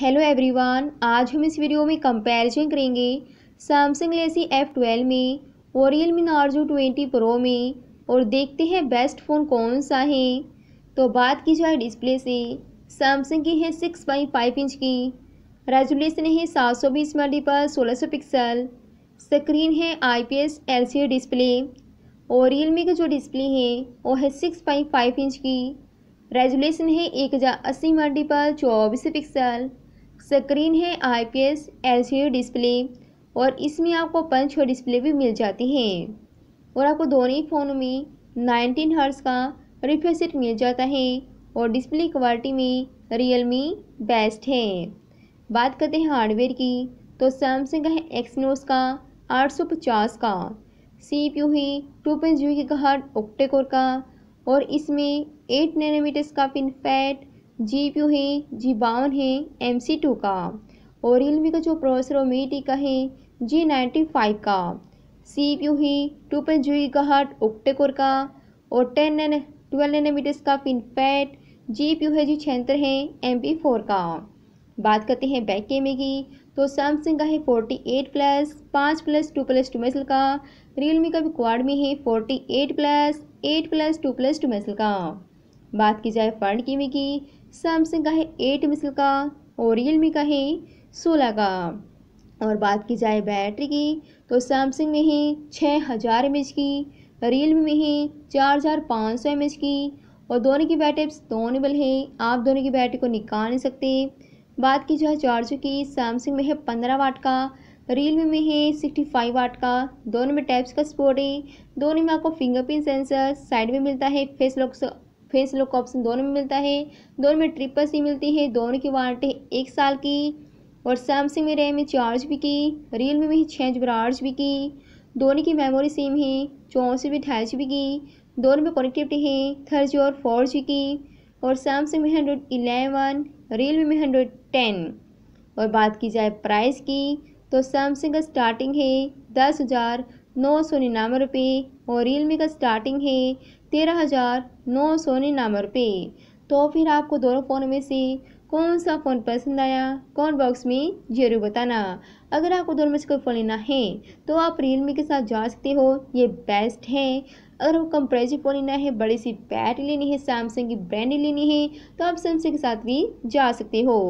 hello everyone आज हम इस वीडियो में कंपैरिजन करेंगे सैमसंग लेसी एफ ट्वेल्व में और Realme Narzo twenty pro में और देखते हैं बेस्ट फ़ोन कौन सा है तो बात की जाए डिस्प्ले से सैमसंग की है सिक्स बाई फाइव इंच की रेजुलेशन है सात सौ बीस पर सोलह सौ पिक्सल स्क्रीन है I P S L C display और रियल मी का जो डिस्प्ले है वो है सिक्स बाई फाइव इंच की रेजुलेशन है एक हज़ार अस्सी मल्टीपल चौबीस पिक्सल स्क्रीन है आईपीएस एलसीडी डिस्प्ले और इसमें आपको पंच और डिस्प्ले भी मिल जाती है और आपको दोनों ही फ़ोन में नाइनटीन हर्स का रिफ्रेश मिल जाता है और डिस्प्ले क्वालिटी में रियलमी बेस्ट है बात करते हैं हार्डवेयर की तो सैमसंग है एक्सनोस का 850 का सी पी यू है टू पॉइंट जीरो का हार्ड ओक्टेकोर का और इसमें एट नैनोमीटर्स का पिन फैट जी यू है जी बावन है एम सी टू का और रियलमी का जो प्रोसेसर है मीटी का है जी नाइन्टी फाइव का सी यू है टू पॉइंट जी का हट ओक्टेकोर का और टेन एन ट्वेल्व नैनोमीटर्स का पिन पैड जी यू है जी छिहत्तर है एम पी फोर का बात करते हैं बैक कैमरे की तो सैमसंग का है फोर्टी एट प्लस पाँच प्लस टू प्लस टू मेसल का रियलमी का भी क्वाड में है forty eight plus eight plus two plus two मेसल का बात की जाए फ्रंट कैमरे की सैमसंग का है एट मिसल का और रियल का है सोलह का और बात की जाए बैटरी की तो सैमसंग में है छः हज़ार एम की रियल में है चार हज़ार पाँच सौ एम की और दोनों की बैटरी दोनेबल है आप दोनों की बैटरी को निकाल नहीं सकते बात की जाए चार्जर की सैमसंग में है पंद्रह वाट का रियलमी में है सिक्सटी फाइव वाट का दोनों में टैप्स का सपोर्ट है दोनों में आपको फिंगरप्रिंट सेंसर साइड में मिलता है face lock face look option दोनों में मिलता है दोनों में ट्रिपल सी मिलती है दोनों की वारंटी एक साल की और सैमसंग में रैम है चार जी बी की रियल में भी छः जी बी आठ जी बी की दोनों की मेमोरी सेम है चौंसठ जी बी जी बी की दोनों में कनेक्टिविटी है थर्ड जी और फोर जी की और सैमसंग में हंड्रेड इलेवन रियल में हंड्रेड टेन और बात की जाए प्राइस की तो सैमसंग का स्टार्टिंग है दस हज़ार नौ सौ निन्यानवे रुपये और रियलमी का स्टार्टिंग है तेरह हज़ार नौ सौ निन्यानवे रुपये तो फिर आपको दोनों फ़ोन में से कौन सा फ़ोन पसंद आया कौन बॉक्स में जरूर बताना अगर आपको दोनों में से कोई फ़ोन लेना है तो आप रियलमी के साथ जा सकते हो ये बेस्ट है अगर आपको कंप्रेसिव फ़ोन लेना है बड़ी सी बैटरी लेनी है सैमसंग की ब्रांड लेनी है तो आप सैमसंग के साथ भी जा सकते हो